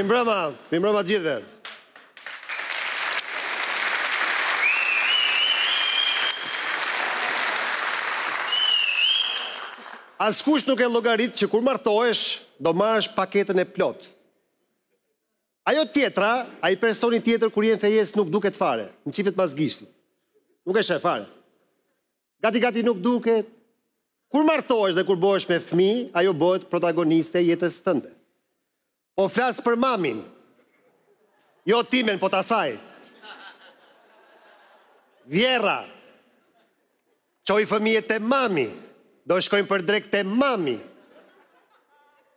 Mi mbrëma, mi mbrëma gjithve. Askush nuk e logarit që kur martohesh, do marrësh paketën e plotë. Ajo tjetra, a i personi tjetër kur jenë fejes nuk duket fare, në qifet gishtë, Nuk e shërë fare. Gati-gati nuk duket. Kur martohesh dhe kur bohesh me fmi, ajo bëhet protagoniste jetës tënde. Po flas për mamin. Jo timen, po tasaj. saj. Vjera. Qoj fëmije të mami. Do shkojnë për drek të mami.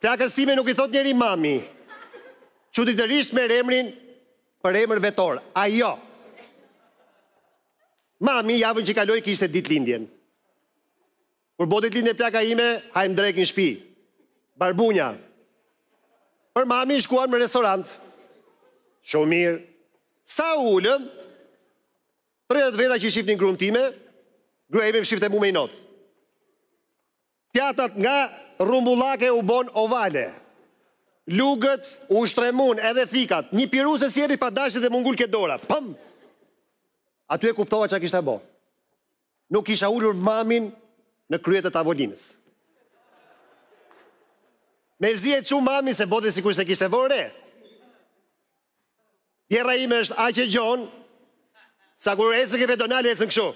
Plakës time nuk i thot njeri mami. Quditërisht me remrin për emër vetor. Ajo. Mami, javën që kaloj, kishte ditë lindjen. Kur bodit lindje plaka ime, hajmë drek në shpi. Barbunja. Barbunja për mamin shkuar më restorant. Shumë mirë. Sa ullëm, 30 veta që i shifë një grumë time, grumë e me shifë të mu me i notë. Pjatat nga rumbullake u bon ovale. Lugët u shtremun edhe thikat. Një piru se sjeri pa dashi dhe mungull këtë dora. Pëm! Aty e kuptova që a kishtë e bo. Nuk isha ullur mamin në kryetet avolinës. tavolinës. Me zi e që mami se bote si kushtë e kishtë e vore. Pjera ime është a që gjonë, sa kur e cënë këpë donali e cënë këshu.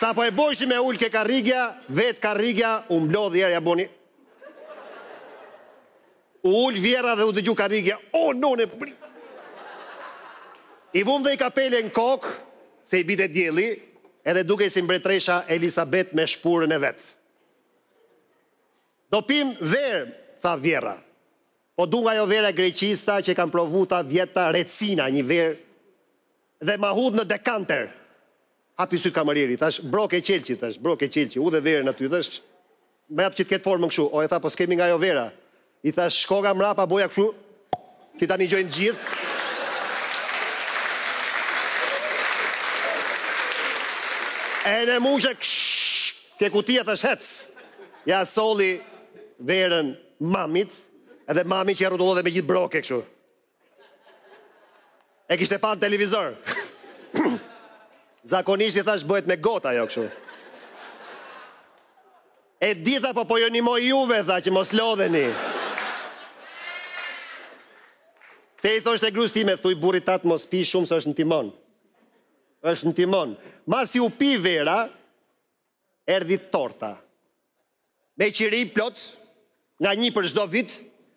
Sa po e bojshë me ullë ke karigja, vetë karigja, unë blodhë jërë ja boni. Ullë vjera dhe u dëgju karigja, o, oh, none, bri. I vumë dhe i kapele në kokë, se i bide djeli, edhe duke si mbretresha Elisabet me shpurën e vetë. Do pim verë, tha vjera, po du nga jo verë e greqista që i kam provu ta vjeta recina një verë, dhe ma hudhë në dekanter, hapi sy kamëriri, thash, broke qelqi, thash, broke qelqi, u dhe verë në ty, thash, me apë që të ketë formë në këshu, o e tha, po s'kemi nga jo vera, i thash, shkoga mrapa, boja këshu, ti ta një gjojnë gjithë, E në mushe Kë ku tia të shhec Ja soli verën mamit Edhe mami që e rrëtullo dhe me gjitë broke këshu E kishtë e panë televizor Zakonisht i thash bëhet me gota jo këshu E ditha po po jo një moj juve tha që mos lodheni Këte i thosht e grus time Thuj burit tatë mos pi shumë së është në timon është në timon. Masi u pi vera, erdi torta. Me që plot, nga një për shdo vit,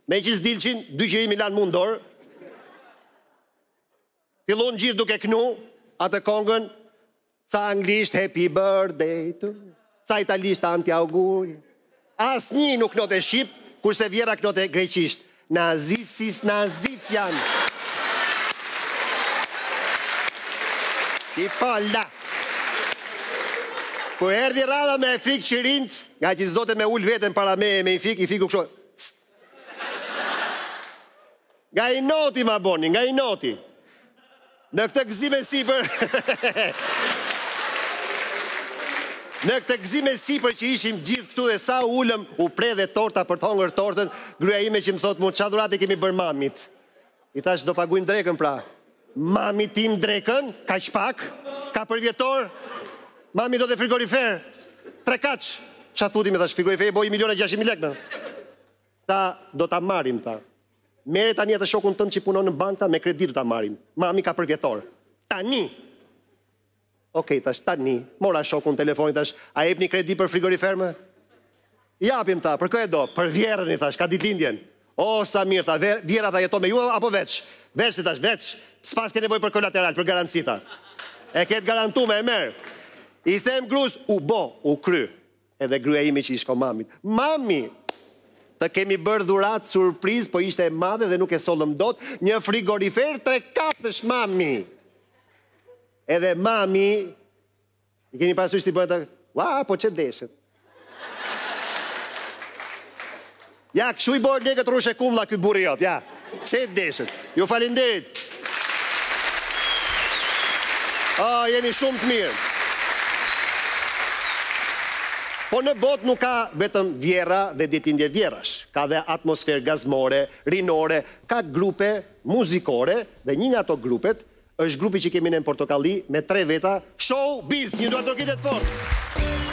me që s'dilqin, dy qëri Milan mundor, fillon gjithë duke knu, atë kongën, ca anglisht happy birthday, ca italisht anti augur. as një nuk nëte shqip, kurse vjera nëte greqisht. Nazisis nazif janë. Ki pala. Po erdi rada me e fik që rind, nga që zdo me ullë vetën para me e me i fik, i fik u kësho. Nga i noti ma boni, nga i noti. Në këtë këzime si për... Në këtë këzime si për që ishim gjithë këtu dhe sa ullëm, u prej dhe torta për të hongër torten, gruja ime që më thotë mund e kemi mamit. I thash, do paguin drekën pra mami tim drekën, ka qpak, ka përvjetor, mami do të frigorifer, tre kaqë, që a thudim e thash frigorifer, e boj milion e gjashim i lekme. Ta, do të marim, ta. Mere tani një të shokun tënë që punon në bank, ta me kredit do të marim. Mami ka përvjetor. Tani! Okej, okay, thash, tani, mora shokun telefoni, thash, a e një kredit për frigorifer me? Japim, ta, për kë do? Për vjerën, i thash, ka ditindjen. O, sa mirë, ta, vjera ta jeto me ju, apo veç? Veç, i thash, veç, Së pas nevoj për kolateral, për garancita. E ketë garantu me e merë. I them grus, u bo, u kry. Edhe gruja imi që ishko mamit. Mami, të kemi bërë dhurat surpriz, po ishte e madhe dhe nuk e solëm dot, një frigorifer tre kathësh, mami. Edhe mami, i keni pasu që si bërë të, wa, po që deshet. Ja, këshu i bërë një këtë rrushe kumla këtë burjot, ja. Që deshet, ju falinderit. A, jeni shumë të mirë. Po në bot nuk ka vetëm vjera dhe ditindje vjerash. Ka dhe atmosferë gazmore, rinore, ka grupe muzikore dhe një nga to grupet është grupi që kemi në portokalli me tre veta show biz. Një duat rokitet fort. Një duat fort.